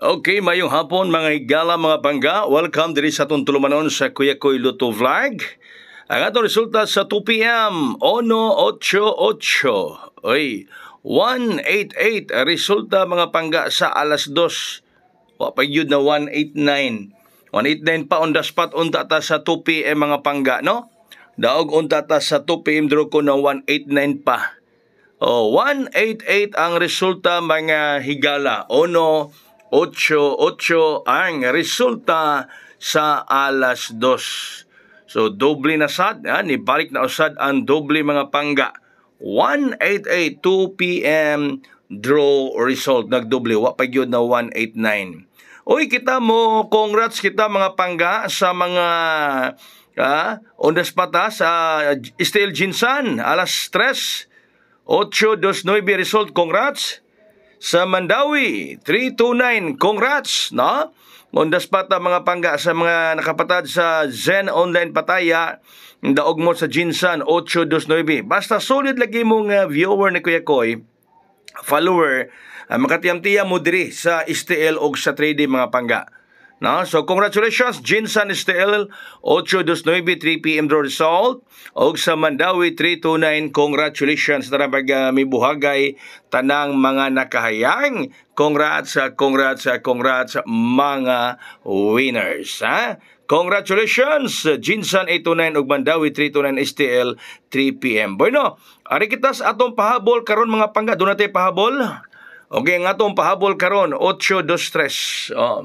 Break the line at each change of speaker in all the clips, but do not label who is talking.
Okay, mayong hapon mga higala mga bangga. Welcome diri sa atong tulumanon sa Kuya Koy Luto Vlog. Ang atong resulta sa 2 PM, 188. Oy, 188 resulta mga pangga sa alas 2. Wa pa yun na 189. 189 pa on the spot on ta sa 2 PM mga pangga, no? Daog on ta sa 2 PM draw ko na 189 pa. Oh, 188 ang resulta mga higala. Ono 8-8 ang resulta sa alas 2. So doble na sad, ha? ni balik na usad ang doble mga pangga. 188 2 PM draw result nagdoble wa pa gyud na 189. Oy kita mo congrats kita mga pangga sa mga ah, on the spot ha, sa Steel Ginsan alas 3 8 29 result congrats sa Mandawi. 329. Congrats, no? On the spot na mga pangga sa mga nakapatad sa Zen Online Pataya, daog mo sa Jinsan 829. Basta solid lagi mong uh, viewer ni Kuya Koy, follower, uh, makatiyam-tiyam mo diri sa STL o sa trading mga pangga. No? So congratulations Jean Sanistel 829 3 PM draw result og sa Mandawi 329 congratulations tara pag uh, ah, mibuhagay tanang mga nakahayang congrats ah, congrats ah, congrats mga winners ha Congratulations, Jinsan 829 ug Mandawi 329 STL 3 PM. Bueno, ari kita sa atong pahabol karon mga pangga, do natay pahabol. Okay, ang atong pahabol karon 823. Oh.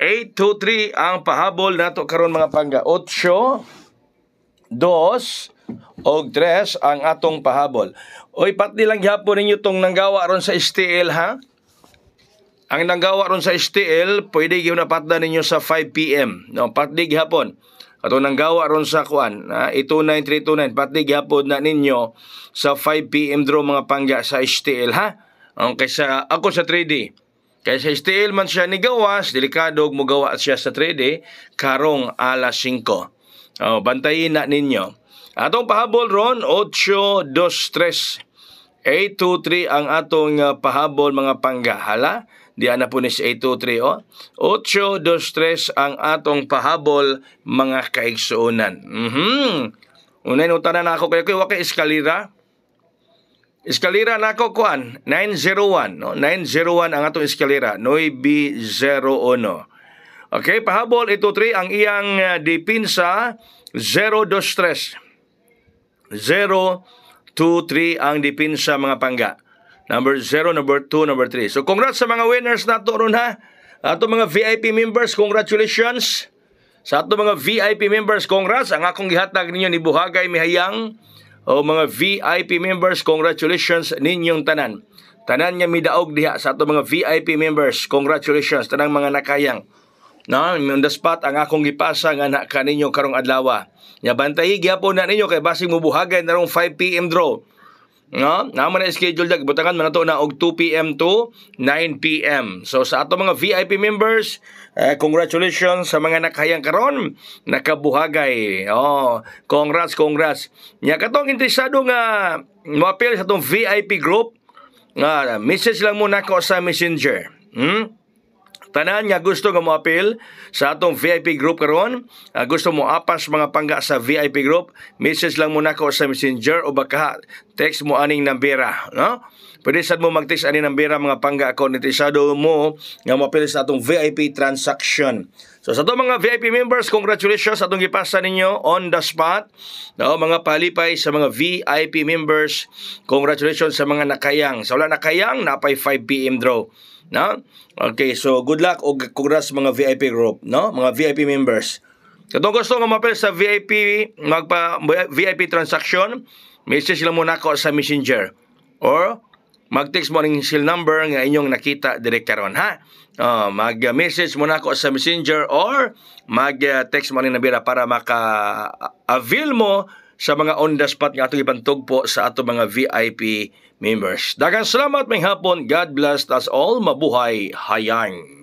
823 ang pahabol nato karon mga pangga. 8 2 og 3 ang atong pahabol. Oy patni lang gyapon ninyo tong nanggawa ron sa STL ha. Ang nanggawa ron sa STL pwede gyud na patda ninyo sa 5 PM. No, patni gyapon. Ato nanggawa ron sa kuan, ha, 89329 patni gyapon na ninyo sa 5 PM draw mga pangga sa STL ha. Ang kaysa ako sa 3D. Kaya sa still man siya ni gawas, delikado mo gawa siya sa 3D eh, karong alas 5. Oh, bantayin na ninyo. Atong pahabol ron 823 823 ang atong ah, pahabol mga panggahala. Di ana po ni 823 o. Oh. 823 ang atong pahabol mga kaigsuonan. Mhm. Mm Unay no na ako kay kay wa kay eskalera. Eskalera nako kuan 901 no 901 ang atong eskalera 901. Okay, pahabol ito tri ang iyang uh, dipinsa 023. 023 ang dipinsa mga pangga. Number 0, number 2, number 3. So congrats sa mga winners nato ron ha. Ato mga VIP members, congratulations. Sa ato mga VIP members, congrats. Ang akong gihatag ninyo ni Buhagay Mihayang o mga VIP members, congratulations ninyong tanan. Tanan niya midaog diha sa ato mga VIP members, congratulations tanang mga nakayang. Na no, on the spot ang akong gipasa nga na kaninyo karong adlaw. Nya bantahi gyapon na ninyo kay basig mubuhagan na 5 PM draw no na man schedule dag butangan man nato na og 2 pm to 9 pm so sa ato mga VIP members uh, congratulations sa mga nakahayang karon nakabuhagay oh congrats congrats nya katong interesado nga moapil sa tong VIP group nga message lang muna ko sa Messenger hmm? tanan nga gusto nga moapil sa atong VIP group karon ah, gusto mo apas mga pangga sa VIP group message lang muna ko sa Messenger o baka text mo aning nambira, no? Pwede sad mo mag-text ani nambira mga pangga account interesado mo nga mapili sa atong VIP transaction. So sa to mga VIP members, congratulations sa atong gipasa ninyo on the spot. No, mga palipay sa mga VIP members, congratulations sa mga nakayang. Sa wala nakayang, napay 5 PM draw. No? Okay, so good luck og congrats mga VIP group, no? Mga VIP members. Katong gusto nga mapil sa VIP, magpa VIP transaction, message lang muna ako sa Messenger or mag-text mo ning seal number nga inyong nakita direct karon ha. Uh, mag-message muna ako sa Messenger or mag-text mo ning nabira para maka-avail mo sa mga on the spot nga atong ipantog po sa ato mga VIP members. Daghang salamat may hapon. God bless us all. Mabuhay hayang.